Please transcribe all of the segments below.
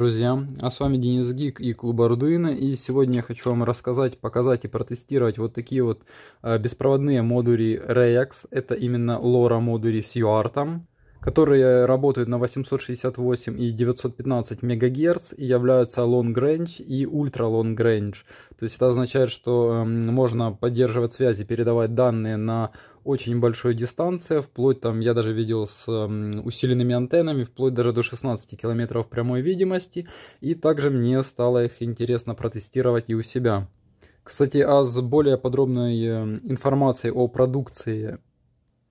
друзья! А с вами Денис Гик и Клуб Ардуино. И сегодня я хочу вам рассказать, показать и протестировать вот такие вот а, беспроводные модули Reax. Это именно LoRa модули с UART, которые работают на 868 и 915 МГц и являются Long Range и Ultra Long Range. То есть это означает, что эм, можно поддерживать связи, передавать данные на очень большой дистанция, вплоть там, я даже видел с усиленными антеннами, вплоть даже до 16 километров прямой видимости, и также мне стало их интересно протестировать и у себя. Кстати, а с более подробной э, информацией о продукции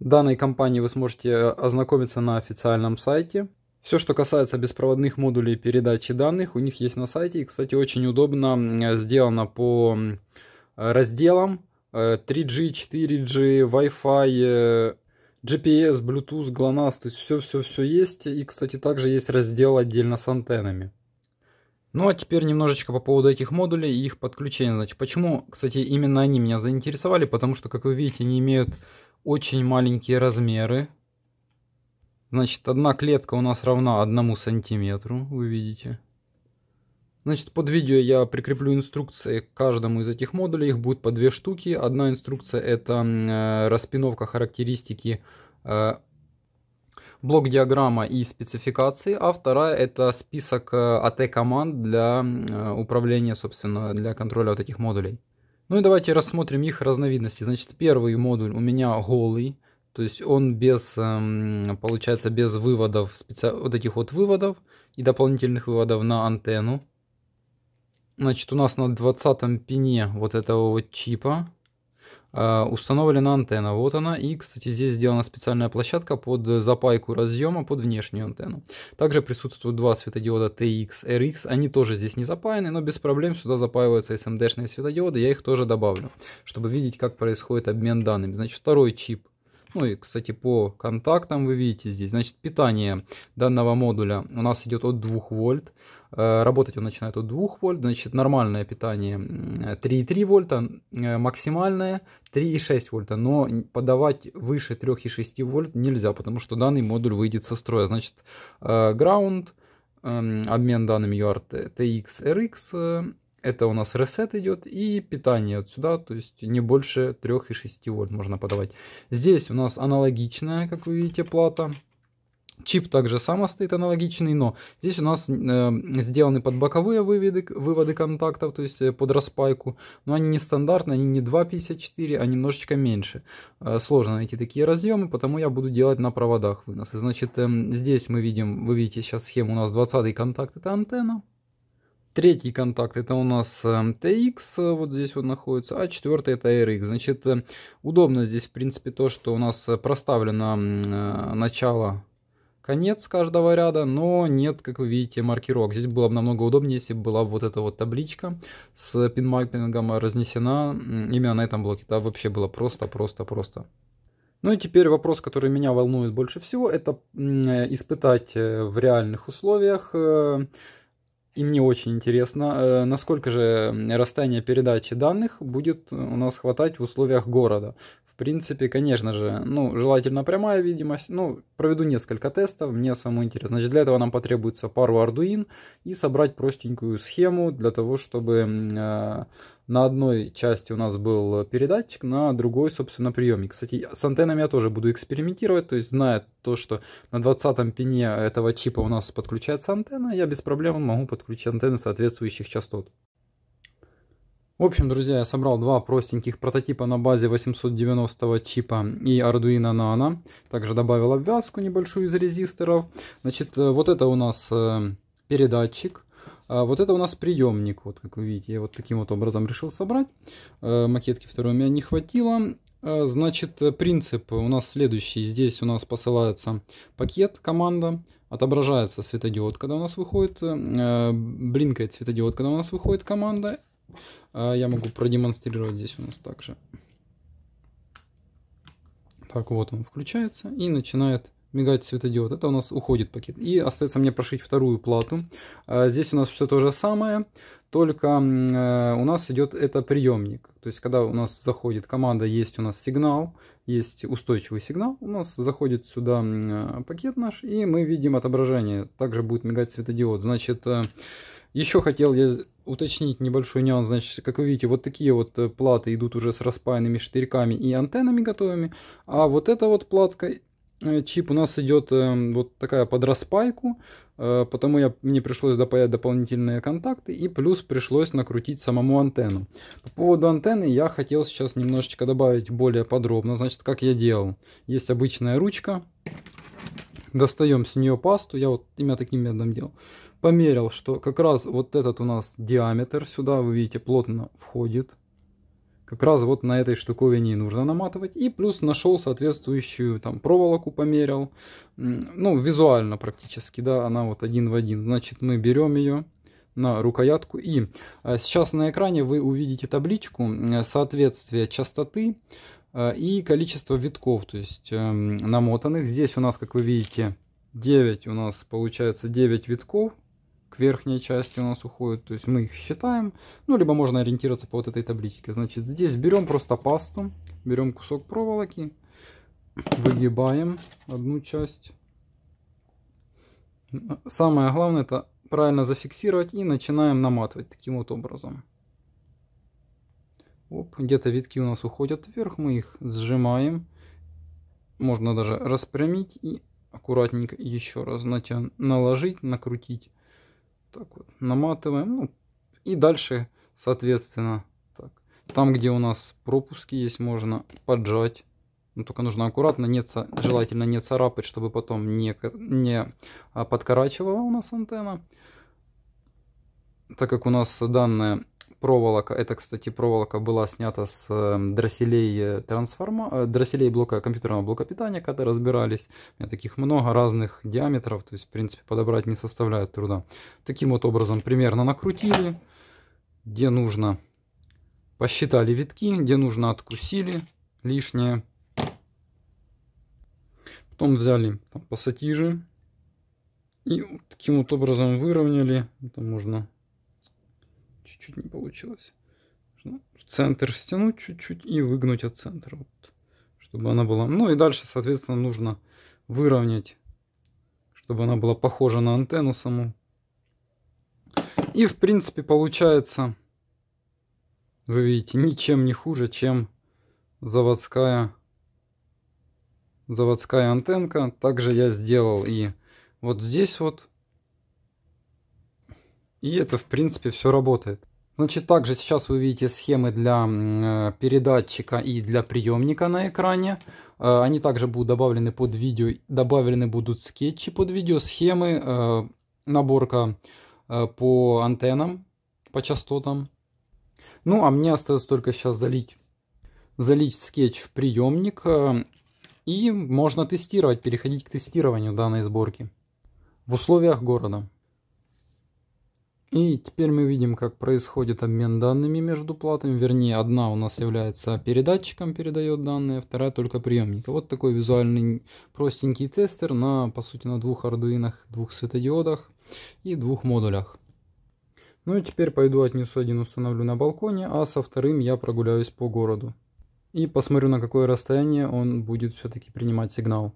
данной компании вы сможете э, ознакомиться на официальном сайте. Все, что касается беспроводных модулей передачи данных, у них есть на сайте. И, кстати, очень удобно сделано по разделам. 3G, э, 4G, Wi-Fi, э, GPS, Bluetooth, GLONASS, то есть все-все-все есть. И, кстати, также есть раздел отдельно с антеннами. Ну а теперь немножечко по поводу этих модулей и их подключения. Значит, почему, кстати, именно они меня заинтересовали? Потому что, как вы видите, они имеют очень маленькие размеры. Значит, одна клетка у нас равна одному сантиметру, вы видите. Значит, под видео я прикреплю инструкции к каждому из этих модулей. Их будет по две штуки. Одна инструкция это э, распиновка характеристики э, блок диаграмма и спецификации, а вторая это список at э, команд для управления, собственно, для контроля вот этих модулей. Ну и давайте рассмотрим их разновидности. Значит, первый модуль у меня голый, то есть он без, получается, без выводов, специ... вот этих вот выводов и дополнительных выводов на антенну. Значит, у нас на 20 пине вот этого вот чипа э, установлена антенна. Вот она. И, кстати, здесь сделана специальная площадка под э, запайку разъема под внешнюю антенну. Также присутствуют два светодиода TX, RX. Они тоже здесь не запаяны, но без проблем сюда запаиваются SMD-шные светодиоды. Я их тоже добавлю, чтобы видеть, как происходит обмен данными. Значит, второй чип ну и, кстати, по контактам вы видите здесь. Значит, питание данного модуля у нас идет от 2 вольт. Э, работать он начинает от 2 вольт, значит, нормальное питание 3,3 вольта, э, максимальное 3,6 вольта, но подавать выше 3,6 вольт нельзя, потому что данный модуль выйдет со строя. Значит, э, ground, эм, обмен данными UART TX, RX, это у нас ресет идет и питание отсюда, то есть не больше 3,6 вольт можно подавать. Здесь у нас аналогичная, как вы видите, плата. Чип также сам стоит аналогичный, но здесь у нас э, сделаны под боковые выводы, выводы контактов, то есть э, под распайку. Но они не стандартные, они не 2.54, а немножечко меньше. Э, сложно найти такие разъемы, потому я буду делать на проводах вынос. Значит, э, здесь мы видим, вы видите сейчас схему, у нас 20 контакт это антенна. Третий контакт это у нас эм, TX, э, вот здесь вот находится, а четвертый это RX. Значит, э, удобно здесь, в принципе, то, что у нас проставлено начало конец каждого ряда, но нет, как вы видите, маркировок. Здесь было бы намного удобнее, если бы была вот эта вот табличка с пинмаркингом разнесена именно на этом блоке. Там вообще было просто-просто-просто. Ну и теперь вопрос, который меня волнует больше всего, это испытать э, в реальных условиях э, и мне очень интересно, э, насколько же расстояние передачи данных будет у нас хватать в условиях города принципе, конечно же, ну, желательно прямая видимость. Ну, проведу несколько тестов, мне самому интересно. Значит, для этого нам потребуется пару Arduino и собрать простенькую схему для того, чтобы э, на одной части у нас был передатчик, на другой, собственно, приемник. Кстати, с антеннами я тоже буду экспериментировать, то есть, зная то, что на 20-м пине этого чипа у нас подключается антенна, я без проблем могу подключить антенны соответствующих частот. В общем, друзья, я собрал два простеньких прототипа на базе 890 чипа и Arduino Nano. Также добавил обвязку небольшую из резисторов. Значит, э, вот это у нас э, передатчик. А вот это у нас приемник, вот как вы видите, я вот таким вот образом решил собрать. Э, макетки второй у меня не хватило. Значит, принцип у нас следующий. Здесь у нас посылается пакет, команда, отображается светодиод, когда у нас выходит, блинкает светодиод, когда у нас выходит команда, а я могу продемонстрировать здесь у нас также. Так, вот он включается и начинает мигать светодиод. Это у нас уходит пакет. И остается мне прошить вторую плату. А здесь у нас все то же самое, только э, у нас идет это приемник. То есть, когда у нас заходит команда, есть у нас сигнал, есть устойчивый сигнал, у нас заходит сюда э, пакет наш, и мы видим отображение. Также будет мигать светодиод. Значит, э, еще хотел я уточнить небольшой нюанс. Значит, как вы видите, вот такие вот э, платы идут уже с распаянными штырьками и антеннами готовыми. А вот эта вот платка, э, чип у нас идет эм, вот такая под распайку. Э, потому я, мне пришлось допаять дополнительные контакты. И плюс пришлось накрутить самому антенну. По поводу антенны я хотел сейчас немножечко добавить более подробно. Значит, как я делал. Есть обычная ручка. Достаем с нее пасту. Я вот именно таким методом делал померил, что как раз вот этот у нас диаметр сюда, вы видите, плотно входит. Как раз вот на этой штуковине и нужно наматывать. И плюс нашел соответствующую там проволоку, померил. Ну, визуально практически, да, она вот один в один. Значит, мы берем ее на рукоятку. И а, сейчас на экране вы увидите табличку соответствия частоты а, и количество витков, то есть эм, намотанных. Здесь у нас, как вы видите, 9 у нас получается 9 витков к верхней части у нас уходят, то есть мы их считаем, ну, либо можно ориентироваться по вот этой табличке. Значит, здесь берем просто пасту, берем кусок проволоки, выгибаем одну часть. Самое главное это правильно зафиксировать и начинаем наматывать таким вот образом. Где-то витки у нас уходят вверх, мы их сжимаем. Можно даже распрямить и аккуратненько еще раз натян, наложить, накрутить так вот наматываем. Ну, и дальше, соответственно, так. там, где у нас пропуски есть, можно поджать. Но ну, только нужно аккуратно, не, желательно не царапать, чтобы потом не, не а, подкорачивала у нас антенна. Так как у нас данная проволока, это, кстати, проволока была снята с эм, дросселей, э, трансформа... Э, дросселей блока, компьютерного блока питания, когда разбирались. У меня таких много разных диаметров, то есть, в принципе, подобрать не составляет труда. Таким вот образом примерно накрутили, где нужно посчитали витки, где нужно откусили лишнее. Потом взяли там, пассатижи и таким вот образом выровняли. Это можно чуть-чуть не получилось. Нужно центр стянуть чуть-чуть и выгнуть от центра, вот, чтобы она была... Ну и дальше, соответственно, нужно выровнять, чтобы она была похожа на антенну саму. И, в принципе, получается, вы видите, ничем не хуже, чем заводская заводская антенка. Также я сделал и вот здесь вот и это, в принципе, все работает. Значит, также сейчас вы видите схемы для э, передатчика и для приемника на экране. Э, они также будут добавлены под видео, добавлены будут скетчи под видео, схемы, э, наборка по антеннам, по частотам. Ну, а мне остается только сейчас залить, залить скетч в приемник, и можно тестировать, переходить к тестированию данной сборки в условиях города. И теперь мы видим, как происходит обмен данными между платами. Вернее, одна у нас является передатчиком, передает данные, вторая только приемник. Вот такой визуальный простенький тестер на, по сути, на двух ардуинах, двух светодиодах и двух модулях. Ну и теперь пойду отнесу один установлю на балконе, а со вторым я прогуляюсь по городу. И посмотрю, на какое расстояние он будет все-таки принимать сигнал.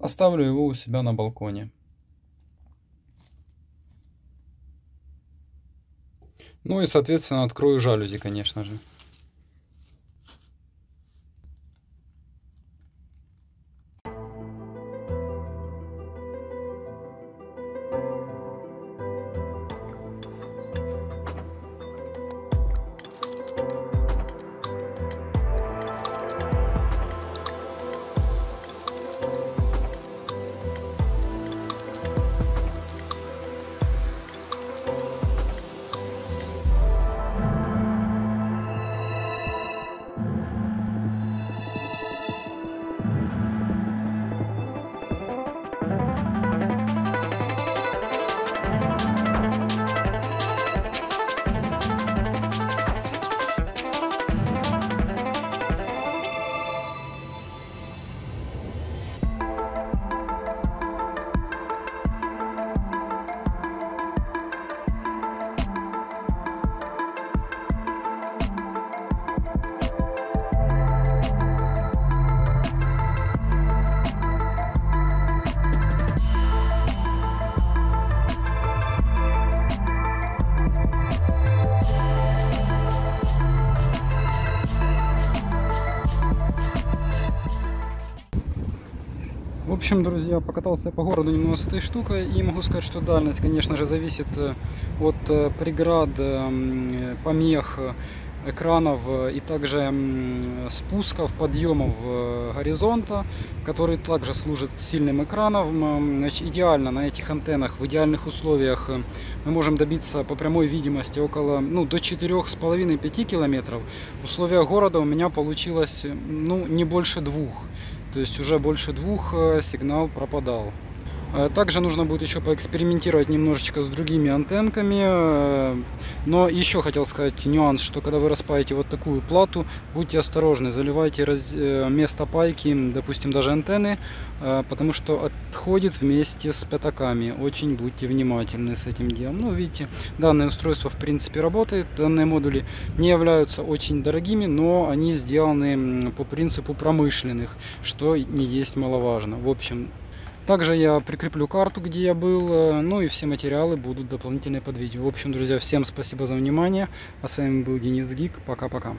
Оставлю его у себя на балконе. Ну и, соответственно, открою жалюзи, конечно же. общем, друзья, покатался я по городу немного с этой штукой. И могу сказать, что дальность, конечно же, зависит э, от э, преград, э, помех, экранов и также спусков, подъемов горизонта, который также служит сильным экраном. идеально на этих антеннах, в идеальных условиях мы можем добиться по прямой видимости около ну, до 4,5-5 километров. В условиях города у меня получилось ну, не больше двух. То есть уже больше двух э, сигнал пропадал. Э, также нужно будет еще поэкспериментировать немножечко с другими антенками. Э, но еще хотел сказать нюанс, что когда вы распаете вот такую плату, будьте осторожны, заливайте раз... Э, место пайки, допустим, даже антенны, потому что отходит вместе с пятаками. Очень будьте внимательны с этим делом. Ну, видите, данное устройство в принципе работает. Данные модули не являются очень дорогими, но они сделаны по принципу промышленных, что не есть маловажно. В общем, также я прикреплю карту, где я был, э, ну и все материалы будут дополнительные под видео. В общем, друзья, всем спасибо за внимание. А с вами был Денис Гик. Пока-пока.